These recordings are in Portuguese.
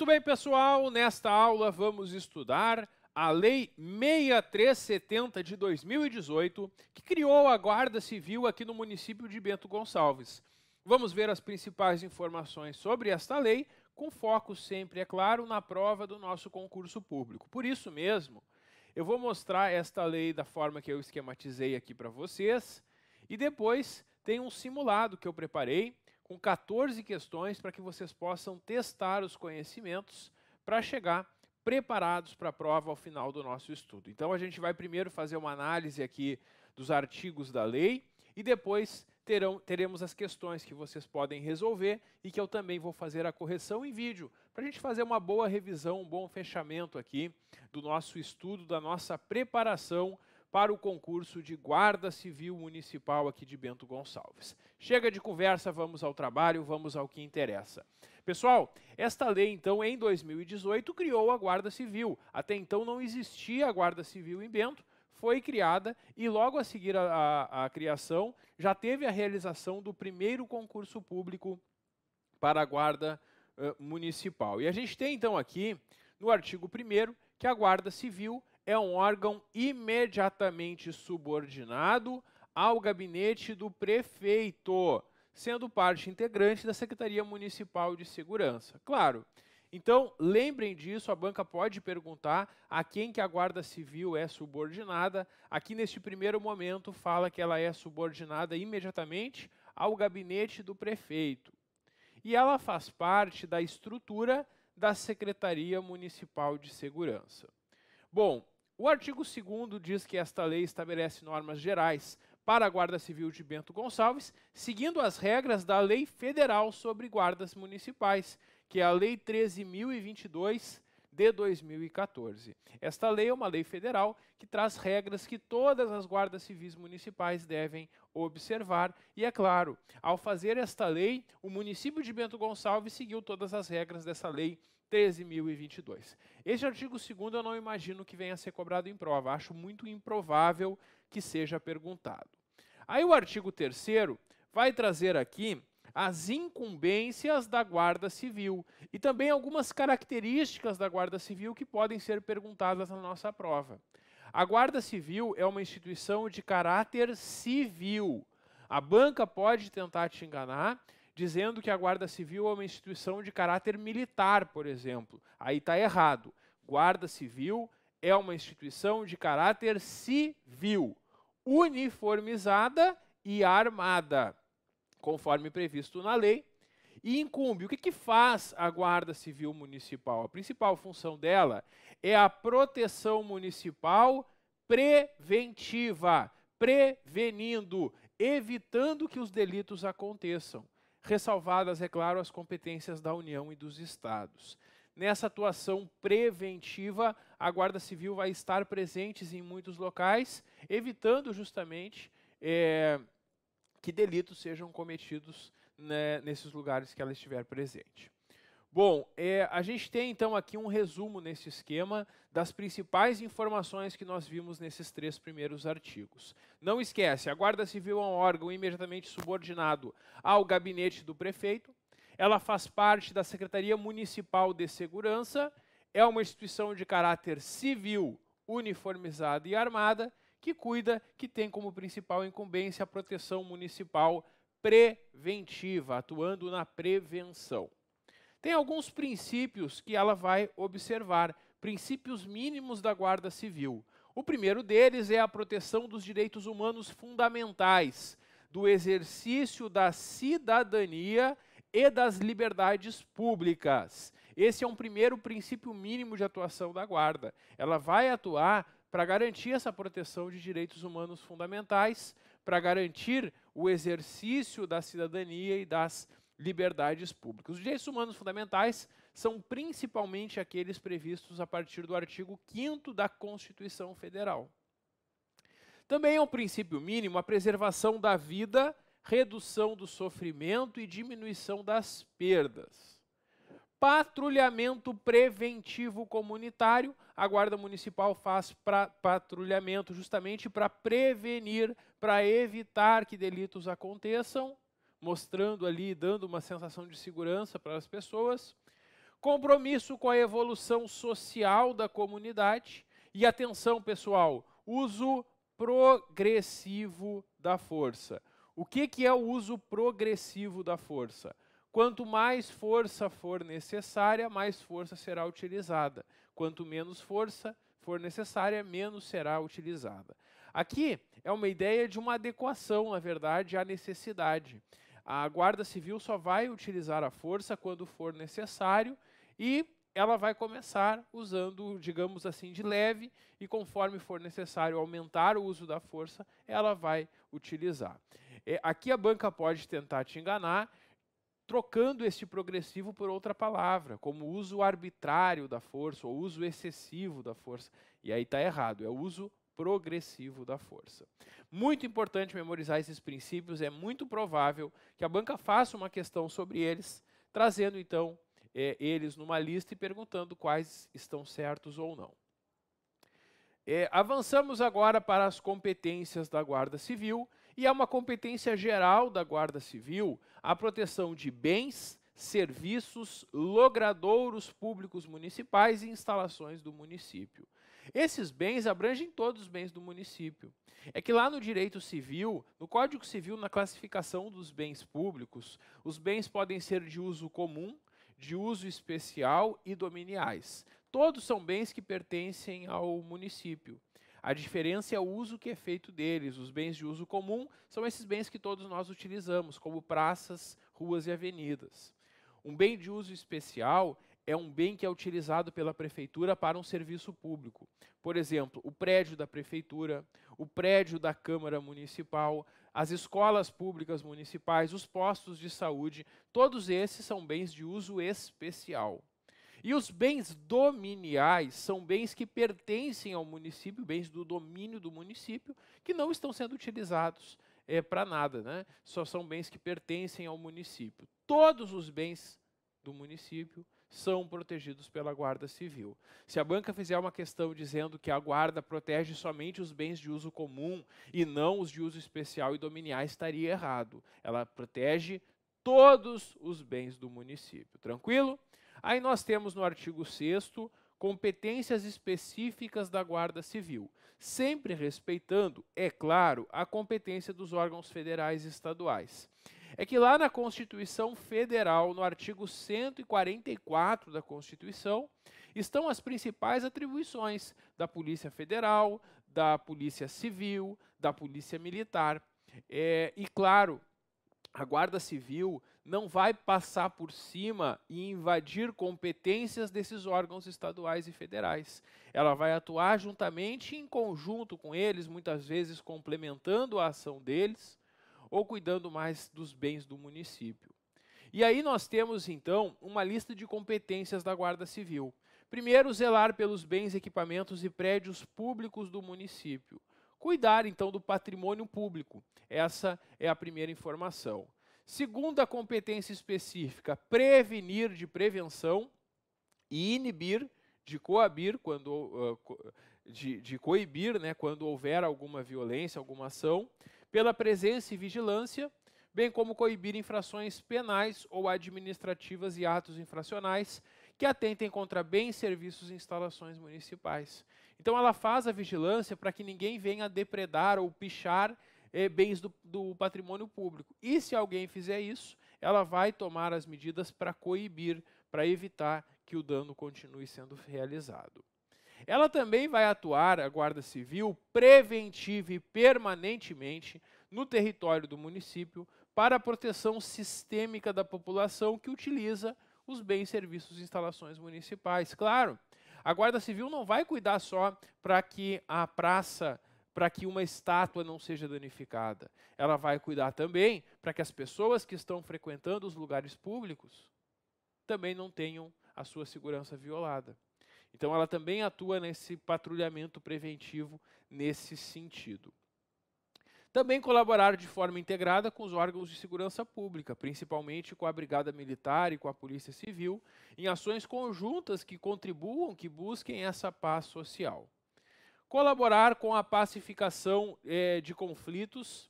Muito bem, pessoal, nesta aula vamos estudar a Lei 6370 de 2018, que criou a Guarda Civil aqui no município de Bento Gonçalves. Vamos ver as principais informações sobre esta lei, com foco sempre, é claro, na prova do nosso concurso público. Por isso mesmo, eu vou mostrar esta lei da forma que eu esquematizei aqui para vocês e depois tem um simulado que eu preparei com 14 questões para que vocês possam testar os conhecimentos para chegar preparados para a prova ao final do nosso estudo. Então a gente vai primeiro fazer uma análise aqui dos artigos da lei e depois terão, teremos as questões que vocês podem resolver e que eu também vou fazer a correção em vídeo, para a gente fazer uma boa revisão, um bom fechamento aqui do nosso estudo, da nossa preparação para o concurso de Guarda Civil Municipal aqui de Bento Gonçalves. Chega de conversa, vamos ao trabalho, vamos ao que interessa. Pessoal, esta lei então em 2018 criou a Guarda Civil. Até então não existia a Guarda Civil em Bento, foi criada e logo a seguir a, a, a criação já teve a realização do primeiro concurso público para a Guarda uh, Municipal. E a gente tem então aqui no artigo 1 que a Guarda Civil é um órgão imediatamente subordinado ao gabinete do prefeito, sendo parte integrante da Secretaria Municipal de Segurança. Claro. Então, lembrem disso, a banca pode perguntar a quem que a Guarda Civil é subordinada. Aqui neste primeiro momento fala que ela é subordinada imediatamente ao gabinete do prefeito. E ela faz parte da estrutura da Secretaria Municipal de Segurança. Bom, o artigo 2 diz que esta lei estabelece normas gerais para a Guarda Civil de Bento Gonçalves, seguindo as regras da Lei Federal sobre Guardas Municipais, que é a Lei 13.022 de 2014. Esta lei é uma lei federal que traz regras que todas as guardas civis municipais devem observar. E é claro, ao fazer esta lei, o município de Bento Gonçalves seguiu todas as regras dessa lei 13.022. Este artigo 2 eu não imagino que venha a ser cobrado em prova, acho muito improvável que seja perguntado. Aí o artigo 3 vai trazer aqui as incumbências da Guarda Civil e também algumas características da Guarda Civil que podem ser perguntadas na nossa prova. A Guarda Civil é uma instituição de caráter civil. A banca pode tentar te enganar dizendo que a Guarda Civil é uma instituição de caráter militar, por exemplo. Aí está errado. Guarda Civil é uma instituição de caráter civil, uniformizada e armada, conforme previsto na lei. E incumbe, o que, que faz a Guarda Civil Municipal? A principal função dela é a proteção municipal preventiva, prevenindo, evitando que os delitos aconteçam ressalvadas, é claro, as competências da União e dos Estados. Nessa atuação preventiva, a Guarda Civil vai estar presente em muitos locais, evitando justamente é, que delitos sejam cometidos né, nesses lugares que ela estiver presente. Bom, é, a gente tem então aqui um resumo nesse esquema das principais informações que nós vimos nesses três primeiros artigos. Não esquece, a Guarda Civil é um órgão imediatamente subordinado ao gabinete do prefeito, ela faz parte da Secretaria Municipal de Segurança, é uma instituição de caráter civil, uniformizada e armada, que cuida, que tem como principal incumbência a proteção municipal preventiva, atuando na prevenção. Tem alguns princípios que ela vai observar, princípios mínimos da Guarda Civil. O primeiro deles é a proteção dos direitos humanos fundamentais, do exercício da cidadania e das liberdades públicas. Esse é um primeiro princípio mínimo de atuação da Guarda. Ela vai atuar para garantir essa proteção de direitos humanos fundamentais, para garantir o exercício da cidadania e das liberdades públicas. Os direitos humanos fundamentais são principalmente aqueles previstos a partir do artigo 5 da Constituição Federal. Também é um princípio mínimo a preservação da vida, redução do sofrimento e diminuição das perdas. Patrulhamento preventivo comunitário. A Guarda Municipal faz patrulhamento justamente para prevenir, para evitar que delitos aconteçam mostrando ali, dando uma sensação de segurança para as pessoas, compromisso com a evolução social da comunidade e atenção pessoal, uso progressivo da força. O que, que é o uso progressivo da força? Quanto mais força for necessária, mais força será utilizada. Quanto menos força for necessária, menos será utilizada. Aqui é uma ideia de uma adequação, na verdade, à necessidade. A Guarda Civil só vai utilizar a força quando for necessário e ela vai começar usando, digamos assim, de leve e conforme for necessário aumentar o uso da força, ela vai utilizar. É, aqui a banca pode tentar te enganar trocando este progressivo por outra palavra, como uso arbitrário da força ou uso excessivo da força. E aí está errado, é uso progressivo da força. Muito importante memorizar esses princípios, é muito provável que a banca faça uma questão sobre eles, trazendo então é, eles numa lista e perguntando quais estão certos ou não. É, avançamos agora para as competências da Guarda Civil, e é uma competência geral da Guarda Civil a proteção de bens, serviços, logradouros públicos municipais e instalações do município. Esses bens abrangem todos os bens do município. É que lá no direito civil, no Código Civil, na classificação dos bens públicos, os bens podem ser de uso comum, de uso especial e dominiais. Todos são bens que pertencem ao município. A diferença é o uso que é feito deles. Os bens de uso comum são esses bens que todos nós utilizamos, como praças, ruas e avenidas. Um bem de uso especial é um bem que é utilizado pela prefeitura para um serviço público. Por exemplo, o prédio da prefeitura, o prédio da Câmara Municipal, as escolas públicas municipais, os postos de saúde, todos esses são bens de uso especial. E os bens dominiais são bens que pertencem ao município, bens do domínio do município, que não estão sendo utilizados é, para nada, né? só são bens que pertencem ao município. Todos os bens do município são protegidos pela Guarda Civil. Se a banca fizer uma questão dizendo que a Guarda protege somente os bens de uso comum e não os de uso especial e dominial estaria errado. Ela protege todos os bens do município. Tranquilo? Aí nós temos no artigo 6 competências específicas da Guarda Civil, sempre respeitando, é claro, a competência dos órgãos federais e estaduais é que lá na Constituição Federal, no artigo 144 da Constituição, estão as principais atribuições da Polícia Federal, da Polícia Civil, da Polícia Militar. É, e claro, a Guarda Civil não vai passar por cima e invadir competências desses órgãos estaduais e federais. Ela vai atuar juntamente em conjunto com eles, muitas vezes complementando a ação deles, ou cuidando mais dos bens do município. E aí nós temos então uma lista de competências da Guarda Civil. Primeiro, zelar pelos bens, equipamentos e prédios públicos do município. Cuidar então do patrimônio público. Essa é a primeira informação. Segunda competência específica, prevenir de prevenção e inibir de coabir quando ah, de, de coibir, né, quando houver alguma violência, alguma ação pela presença e vigilância, bem como coibir infrações penais ou administrativas e atos infracionais que atentem contra bens, serviços e instalações municipais. Então, ela faz a vigilância para que ninguém venha depredar ou pichar eh, bens do, do patrimônio público. E se alguém fizer isso, ela vai tomar as medidas para coibir, para evitar que o dano continue sendo realizado. Ela também vai atuar, a Guarda Civil, preventiva e permanentemente no território do município para a proteção sistêmica da população que utiliza os bens, serviços e instalações municipais. Claro, a Guarda Civil não vai cuidar só para que a praça para que uma estátua não seja danificada. Ela vai cuidar também para que as pessoas que estão frequentando os lugares públicos também não tenham a sua segurança violada. Então, ela também atua nesse patrulhamento preventivo nesse sentido. Também colaborar de forma integrada com os órgãos de segurança pública, principalmente com a Brigada Militar e com a Polícia Civil, em ações conjuntas que contribuam, que busquem essa paz social. Colaborar com a pacificação eh, de conflitos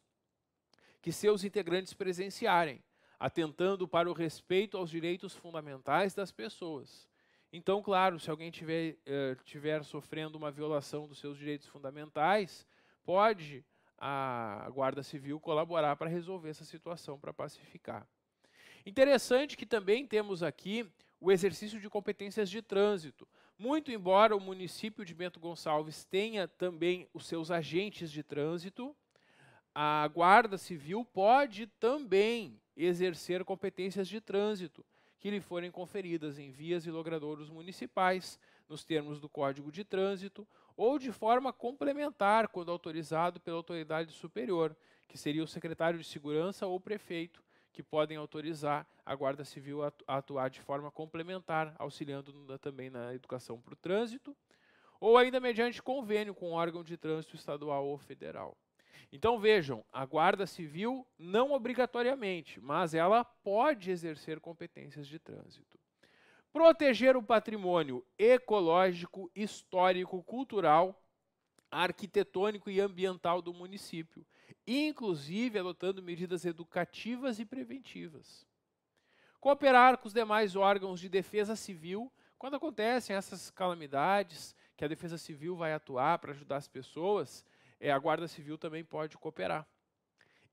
que seus integrantes presenciarem, atentando para o respeito aos direitos fundamentais das pessoas. Então, claro, se alguém tiver, eh, tiver sofrendo uma violação dos seus direitos fundamentais, pode a Guarda Civil colaborar para resolver essa situação, para pacificar. Interessante que também temos aqui o exercício de competências de trânsito. Muito embora o município de Bento Gonçalves tenha também os seus agentes de trânsito, a Guarda Civil pode também exercer competências de trânsito que lhe forem conferidas em vias e logradouros municipais, nos termos do Código de Trânsito, ou de forma complementar, quando autorizado pela autoridade superior, que seria o secretário de Segurança ou prefeito, que podem autorizar a Guarda Civil a atuar de forma complementar, auxiliando também na educação para o trânsito, ou ainda mediante convênio com órgão de trânsito estadual ou federal. Então vejam, a Guarda Civil não obrigatoriamente, mas ela pode exercer competências de trânsito. Proteger o patrimônio ecológico, histórico, cultural, arquitetônico e ambiental do município, inclusive adotando medidas educativas e preventivas. Cooperar com os demais órgãos de defesa civil quando acontecem essas calamidades, que a defesa civil vai atuar para ajudar as pessoas, é, a Guarda Civil também pode cooperar.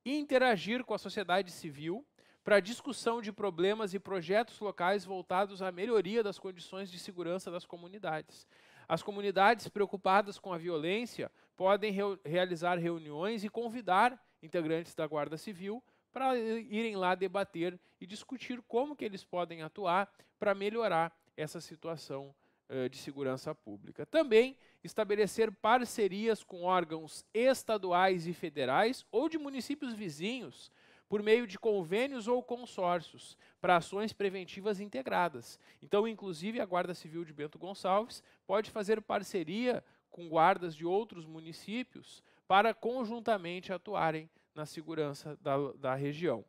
Interagir com a sociedade civil para discussão de problemas e projetos locais voltados à melhoria das condições de segurança das comunidades. As comunidades preocupadas com a violência podem re realizar reuniões e convidar integrantes da Guarda Civil para irem lá debater e discutir como que eles podem atuar para melhorar essa situação uh, de segurança pública. Também estabelecer parcerias com órgãos estaduais e federais ou de municípios vizinhos por meio de convênios ou consórcios para ações preventivas integradas. Então, inclusive, a Guarda Civil de Bento Gonçalves pode fazer parceria com guardas de outros municípios para conjuntamente atuarem na segurança da, da região.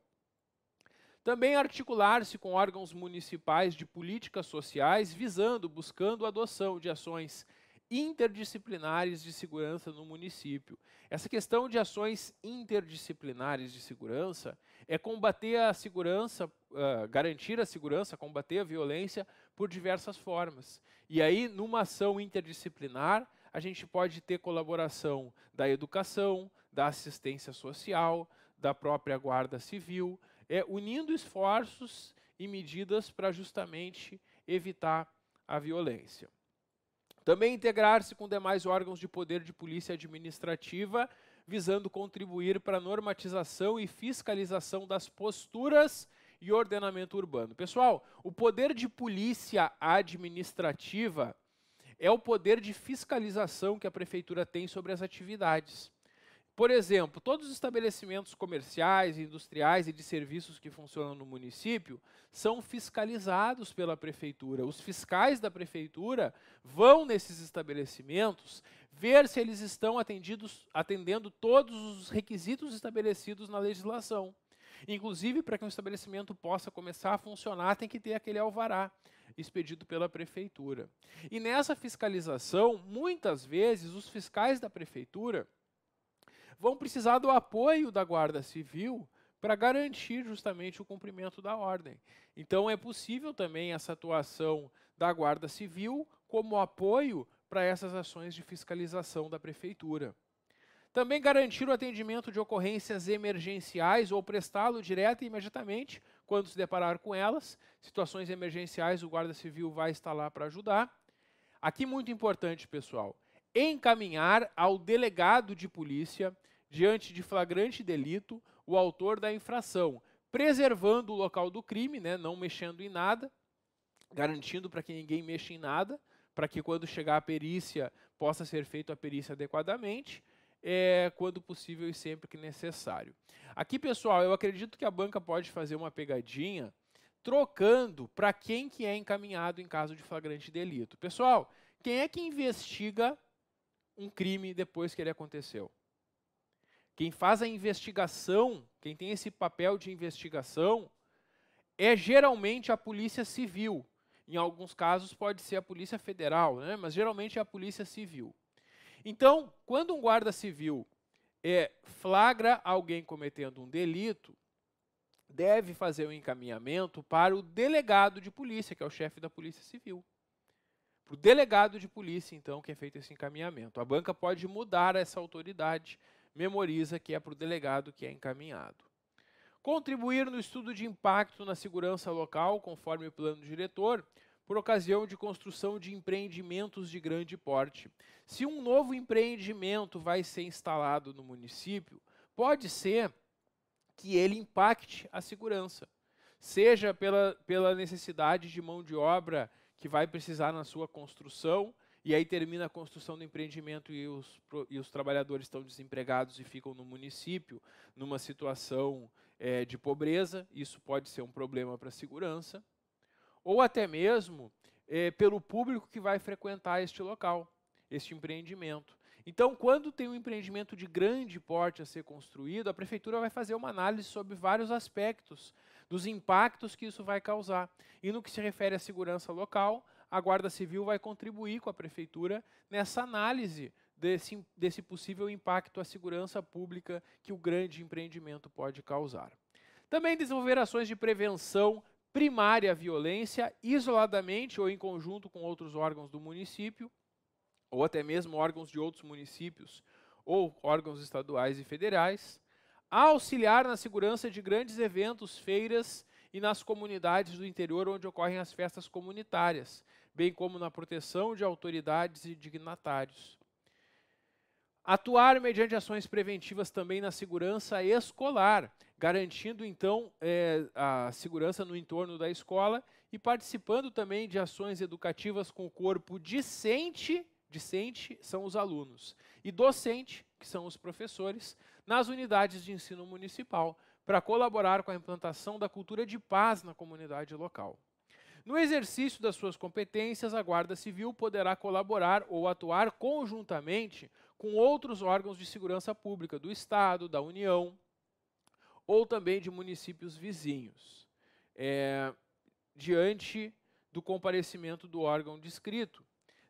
Também articular-se com órgãos municipais de políticas sociais visando, buscando a adoção de ações interdisciplinares de segurança no município. Essa questão de ações interdisciplinares de segurança é combater a segurança, uh, garantir a segurança, combater a violência por diversas formas. E aí, numa ação interdisciplinar, a gente pode ter colaboração da educação, da assistência social, da própria guarda civil, é, unindo esforços e medidas para justamente evitar a violência. Também integrar-se com demais órgãos de poder de polícia administrativa, visando contribuir para a normatização e fiscalização das posturas e ordenamento urbano. Pessoal, o poder de polícia administrativa é o poder de fiscalização que a prefeitura tem sobre as atividades. Por exemplo, todos os estabelecimentos comerciais, industriais e de serviços que funcionam no município são fiscalizados pela prefeitura. Os fiscais da prefeitura vão nesses estabelecimentos ver se eles estão atendidos, atendendo todos os requisitos estabelecidos na legislação. Inclusive, para que um estabelecimento possa começar a funcionar, tem que ter aquele alvará expedido pela prefeitura. E nessa fiscalização, muitas vezes, os fiscais da prefeitura vão precisar do apoio da Guarda Civil para garantir justamente o cumprimento da ordem. Então é possível também essa atuação da Guarda Civil como apoio para essas ações de fiscalização da prefeitura. Também garantir o atendimento de ocorrências emergenciais ou prestá-lo direto e imediatamente quando se deparar com elas. Situações emergenciais, o Guarda Civil vai estar lá para ajudar. Aqui muito importante, pessoal, encaminhar ao delegado de polícia, diante de flagrante delito, o autor da infração, preservando o local do crime, né, não mexendo em nada, garantindo para que ninguém mexa em nada, para que quando chegar a perícia possa ser feita a perícia adequadamente, é, quando possível e sempre que necessário. Aqui, pessoal, eu acredito que a banca pode fazer uma pegadinha trocando para quem que é encaminhado em caso de flagrante delito. Pessoal, quem é que investiga um crime depois que ele aconteceu. Quem faz a investigação, quem tem esse papel de investigação, é geralmente a Polícia Civil. Em alguns casos pode ser a Polícia Federal, né? mas geralmente é a Polícia Civil. Então, quando um guarda civil é, flagra alguém cometendo um delito, deve fazer o um encaminhamento para o delegado de polícia, que é o chefe da Polícia Civil para o delegado de polícia, então, que é feito esse encaminhamento. A banca pode mudar essa autoridade, memoriza que é para o delegado que é encaminhado. Contribuir no estudo de impacto na segurança local, conforme o plano diretor, por ocasião de construção de empreendimentos de grande porte. Se um novo empreendimento vai ser instalado no município, pode ser que ele impacte a segurança, seja pela, pela necessidade de mão de obra que vai precisar na sua construção, e aí termina a construção do empreendimento e os, e os trabalhadores estão desempregados e ficam no município, numa situação é, de pobreza, isso pode ser um problema para a segurança, ou até mesmo é, pelo público que vai frequentar este local, este empreendimento. Então, quando tem um empreendimento de grande porte a ser construído, a prefeitura vai fazer uma análise sobre vários aspectos dos impactos que isso vai causar. E no que se refere à segurança local, a Guarda Civil vai contribuir com a prefeitura nessa análise desse, desse possível impacto à segurança pública que o grande empreendimento pode causar. Também desenvolver ações de prevenção primária à violência, isoladamente ou em conjunto com outros órgãos do município, ou até mesmo órgãos de outros municípios ou órgãos estaduais e federais, a auxiliar na segurança de grandes eventos, feiras e nas comunidades do interior onde ocorrem as festas comunitárias, bem como na proteção de autoridades e dignatários. Atuar mediante ações preventivas também na segurança escolar, garantindo então é, a segurança no entorno da escola e participando também de ações educativas com o corpo discente Discente são os alunos e docente, que são os professores, nas unidades de ensino municipal, para colaborar com a implantação da cultura de paz na comunidade local. No exercício das suas competências, a Guarda Civil poderá colaborar ou atuar conjuntamente com outros órgãos de segurança pública do Estado, da União ou também de municípios vizinhos, é, diante do comparecimento do órgão descrito,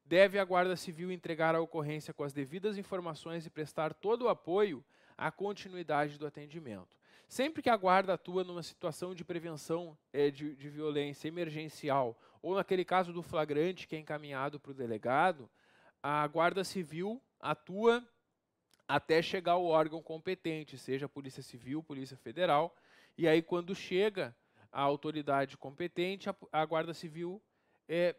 deve a Guarda Civil entregar a ocorrência com as devidas informações e prestar todo o apoio à continuidade do atendimento. Sempre que a Guarda atua numa situação de prevenção é, de, de violência emergencial, ou naquele caso do flagrante que é encaminhado para o delegado, a Guarda Civil atua até chegar ao órgão competente, seja Polícia Civil, Polícia Federal, e aí quando chega a autoridade competente, a, a Guarda Civil é,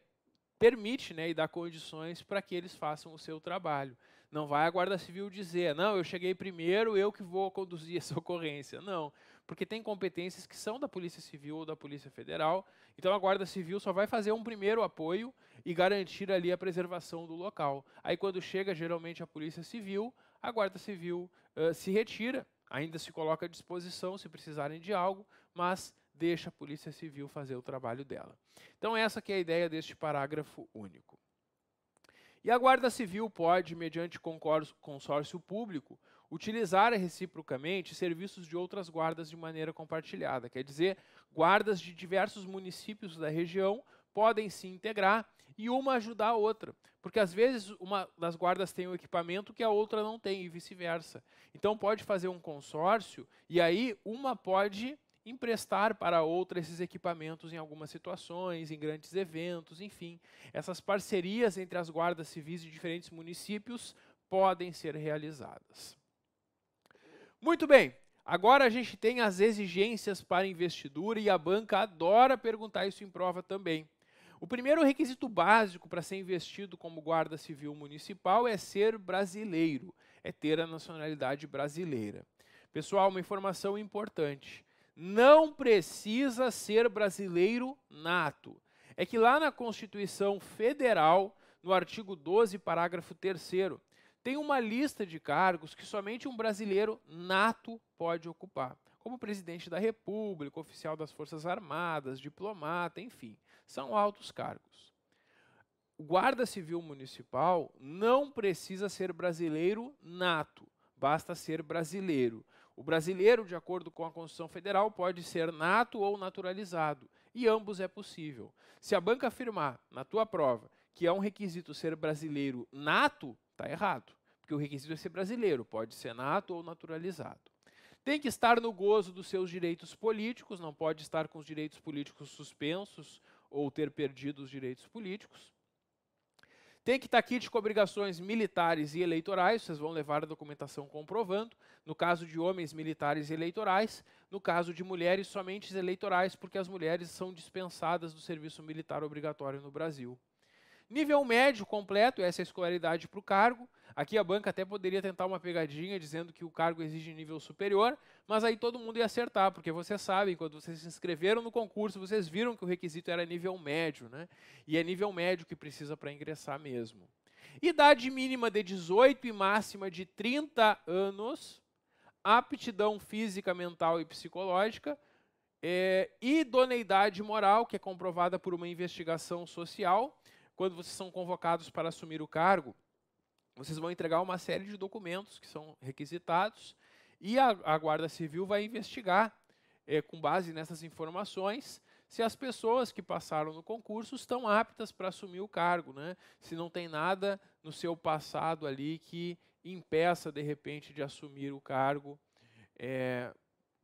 permite né, e dá condições para que eles façam o seu trabalho. Não vai a Guarda Civil dizer, não, eu cheguei primeiro, eu que vou conduzir essa ocorrência. Não, porque tem competências que são da Polícia Civil ou da Polícia Federal, então a Guarda Civil só vai fazer um primeiro apoio e garantir ali a preservação do local. Aí quando chega geralmente a Polícia Civil, a Guarda Civil uh, se retira, ainda se coloca à disposição se precisarem de algo, mas deixa a Polícia Civil fazer o trabalho dela. Então essa que é a ideia deste parágrafo único. E a Guarda Civil pode, mediante consórcio público, utilizar reciprocamente serviços de outras guardas de maneira compartilhada. Quer dizer, guardas de diversos municípios da região podem se integrar e uma ajudar a outra. Porque às vezes uma das guardas tem o um equipamento que a outra não tem e vice-versa. Então pode fazer um consórcio e aí uma pode emprestar para outra esses equipamentos em algumas situações, em grandes eventos, enfim. Essas parcerias entre as guardas civis de diferentes municípios podem ser realizadas. Muito bem, agora a gente tem as exigências para investidura e a banca adora perguntar isso em prova também. O primeiro requisito básico para ser investido como guarda civil municipal é ser brasileiro, é ter a nacionalidade brasileira. Pessoal, uma informação importante não precisa ser brasileiro nato. É que lá na Constituição Federal, no artigo 12, parágrafo 3, tem uma lista de cargos que somente um brasileiro nato pode ocupar, como presidente da República, oficial das Forças Armadas, diplomata, enfim, são altos cargos. O guarda civil municipal não precisa ser brasileiro nato, basta ser brasileiro. O brasileiro, de acordo com a Constituição Federal, pode ser nato ou naturalizado, e ambos é possível. Se a banca afirmar na tua prova que é um requisito ser brasileiro nato, está errado, porque o requisito é ser brasileiro, pode ser nato ou naturalizado. Tem que estar no gozo dos seus direitos políticos, não pode estar com os direitos políticos suspensos ou ter perdido os direitos políticos. Tem que estar kit com obrigações militares e eleitorais, vocês vão levar a documentação comprovando. No caso de homens militares e eleitorais, no caso de mulheres, somente eleitorais, porque as mulheres são dispensadas do serviço militar obrigatório no Brasil. Nível médio completo, essa é a escolaridade para o cargo. Aqui a banca até poderia tentar uma pegadinha dizendo que o cargo exige nível superior, mas aí todo mundo ia acertar, porque vocês sabem, quando vocês se inscreveram no concurso, vocês viram que o requisito era nível médio, né? E é nível médio que precisa para ingressar mesmo. Idade mínima de 18 e máxima de 30 anos, aptidão física, mental e psicológica, é, idoneidade moral, que é comprovada por uma investigação social, quando vocês são convocados para assumir o cargo vocês vão entregar uma série de documentos que são requisitados e a, a Guarda Civil vai investigar, é, com base nessas informações, se as pessoas que passaram no concurso estão aptas para assumir o cargo, né? se não tem nada no seu passado ali que impeça, de repente, de assumir o cargo é,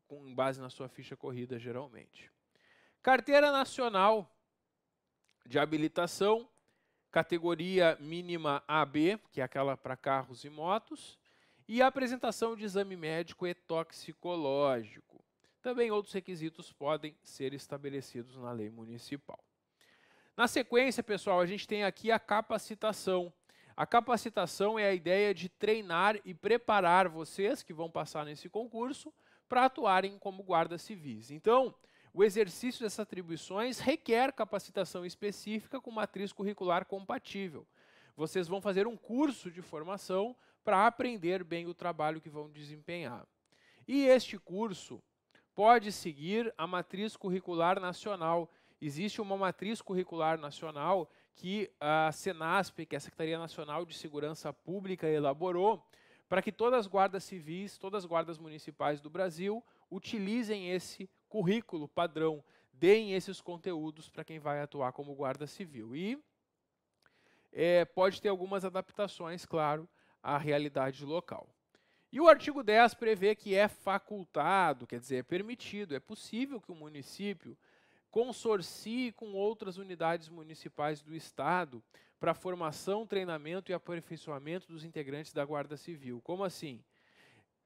com base na sua ficha corrida, geralmente. Carteira Nacional de Habilitação categoria mínima AB, que é aquela para carros e motos, e a apresentação de exame médico e toxicológico. Também outros requisitos podem ser estabelecidos na lei municipal. Na sequência, pessoal, a gente tem aqui a capacitação. A capacitação é a ideia de treinar e preparar vocês que vão passar nesse concurso para atuarem como guardas civis. Então, o exercício dessas atribuições requer capacitação específica com matriz curricular compatível. Vocês vão fazer um curso de formação para aprender bem o trabalho que vão desempenhar. E este curso pode seguir a matriz curricular nacional. Existe uma matriz curricular nacional que a SENASP, que é a Secretaria Nacional de Segurança Pública, elaborou para que todas as guardas civis, todas as guardas municipais do Brasil utilizem esse currículo padrão, deem esses conteúdos para quem vai atuar como guarda civil. E é, pode ter algumas adaptações, claro, à realidade local. E o artigo 10 prevê que é facultado, quer dizer, é permitido, é possível que o município consorcie com outras unidades municipais do Estado para formação, treinamento e aperfeiçoamento dos integrantes da Guarda Civil. Como assim?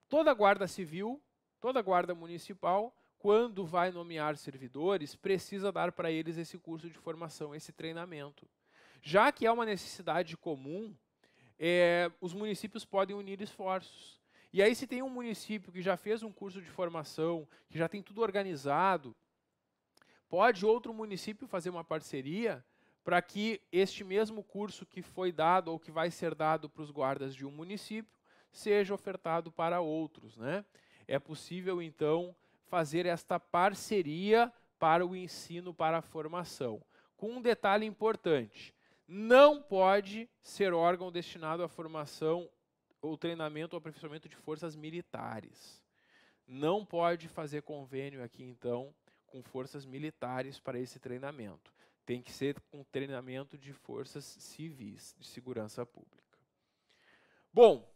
Toda Guarda Civil, toda Guarda Municipal quando vai nomear servidores, precisa dar para eles esse curso de formação, esse treinamento. Já que é uma necessidade comum, é, os municípios podem unir esforços. E aí, se tem um município que já fez um curso de formação, que já tem tudo organizado, pode outro município fazer uma parceria para que este mesmo curso que foi dado ou que vai ser dado para os guardas de um município seja ofertado para outros. Né? É possível, então, fazer esta parceria para o ensino, para a formação. Com um detalhe importante: não pode ser órgão destinado à formação ou treinamento ou aperfeiçoamento de forças militares. Não pode fazer convênio aqui, então, com forças militares para esse treinamento. Tem que ser com treinamento de forças civis, de segurança pública. Bom,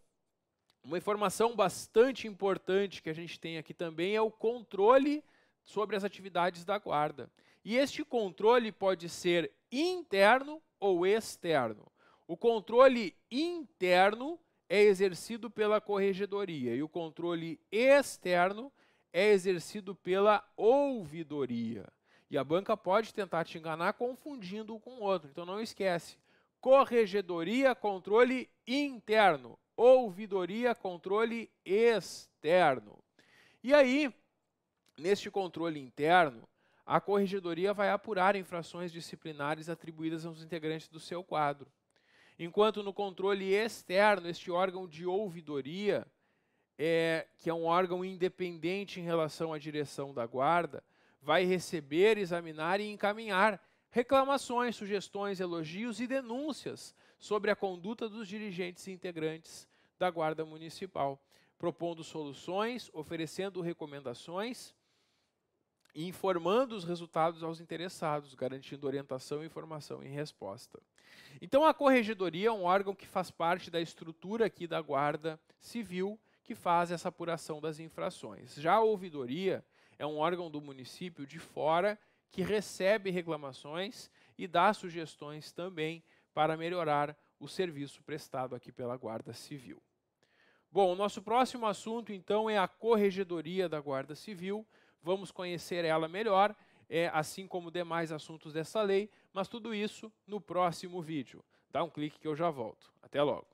uma informação bastante importante que a gente tem aqui também é o controle sobre as atividades da guarda. E este controle pode ser interno ou externo. O controle interno é exercido pela corregedoria e o controle externo é exercido pela ouvidoria. E a banca pode tentar te enganar confundindo um com o outro. Então não esquece. Corregedoria, controle interno ouvidoria, controle externo. E aí, neste controle interno, a corregedoria vai apurar infrações disciplinares atribuídas aos integrantes do seu quadro. Enquanto no controle externo, este órgão de ouvidoria, é, que é um órgão independente em relação à direção da guarda, vai receber, examinar e encaminhar reclamações, sugestões, elogios e denúncias sobre a conduta dos dirigentes e integrantes da Guarda Municipal, propondo soluções, oferecendo recomendações e informando os resultados aos interessados, garantindo orientação, informação e resposta. Então, a Corregedoria é um órgão que faz parte da estrutura aqui da Guarda Civil, que faz essa apuração das infrações. Já a ouvidoria é um órgão do município de fora que recebe reclamações e dá sugestões também para melhorar o serviço prestado aqui pela Guarda Civil. Bom, o nosso próximo assunto então é a Corregedoria da Guarda Civil. Vamos conhecer ela melhor, é, assim como demais assuntos dessa lei, mas tudo isso no próximo vídeo. Dá um clique que eu já volto. Até logo.